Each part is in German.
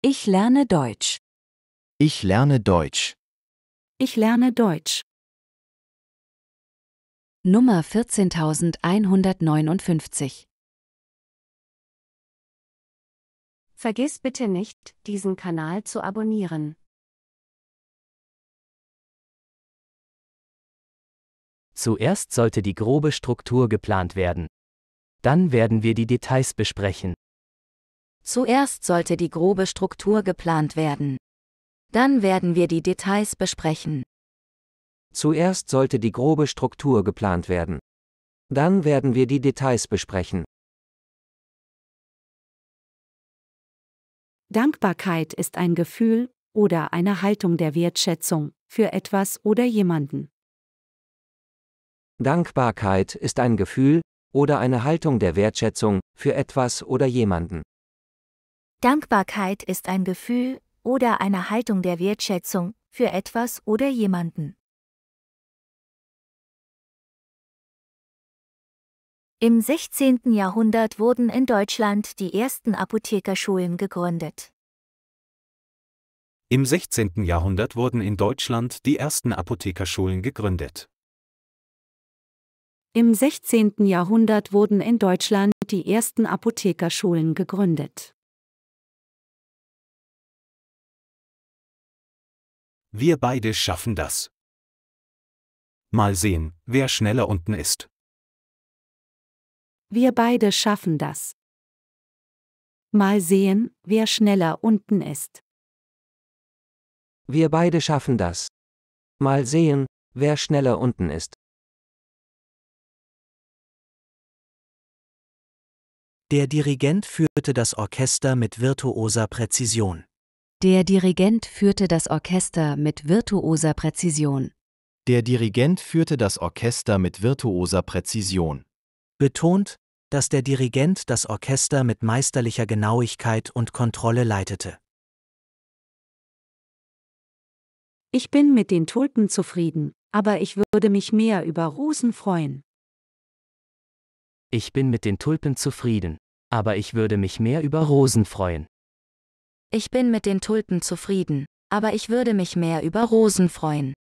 Ich lerne Deutsch. Ich lerne Deutsch. Ich lerne Deutsch. Nummer 14159 Vergiss bitte nicht, diesen Kanal zu abonnieren. Zuerst sollte die grobe Struktur geplant werden. Dann werden wir die Details besprechen. Zuerst sollte die grobe Struktur geplant werden. Dann werden wir die Details besprechen. Zuerst sollte die grobe Struktur geplant werden. Dann werden wir die Details besprechen. Dankbarkeit ist ein Gefühl oder eine Haltung der Wertschätzung für etwas oder jemanden. Dankbarkeit ist ein Gefühl oder eine Haltung der Wertschätzung für etwas oder jemanden. Dankbarkeit ist ein Gefühl oder eine Haltung der Wertschätzung für etwas oder jemanden. Im 16. Jahrhundert wurden in Deutschland die ersten Apothekerschulen gegründet. Im 16. Jahrhundert wurden in Deutschland die ersten Apothekerschulen gegründet. Im 16. Jahrhundert wurden in Deutschland die ersten Apothekerschulen gegründet. Wir beide schaffen das. Mal sehen, wer schneller unten ist. Wir beide schaffen das. Mal sehen, wer schneller unten ist. Wir beide schaffen das. Mal sehen, wer schneller unten ist. Der Dirigent führte das Orchester mit virtuoser Präzision. Der Dirigent führte das Orchester mit virtuoser Präzision. Der Dirigent führte das Orchester mit virtuoser Präzision. Betont, dass der Dirigent das Orchester mit meisterlicher Genauigkeit und Kontrolle leitete. Ich bin mit den Tulpen zufrieden, aber ich würde mich mehr über Rosen freuen. Ich bin mit den Tulpen zufrieden, aber ich würde mich mehr über Rosen freuen. Ich bin mit den Tulpen zufrieden, aber ich würde mich mehr über Rosen freuen.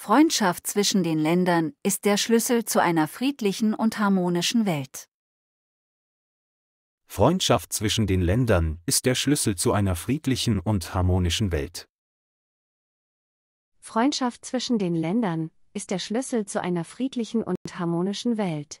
Freundschaft zwischen den Ländern ist der Schlüssel zu einer friedlichen und harmonischen Welt. Freundschaft zwischen den Ländern ist der Schlüssel zu einer friedlichen und harmonischen Welt. Freundschaft zwischen den Ländern ist der Schlüssel zu einer friedlichen und harmonischen Welt.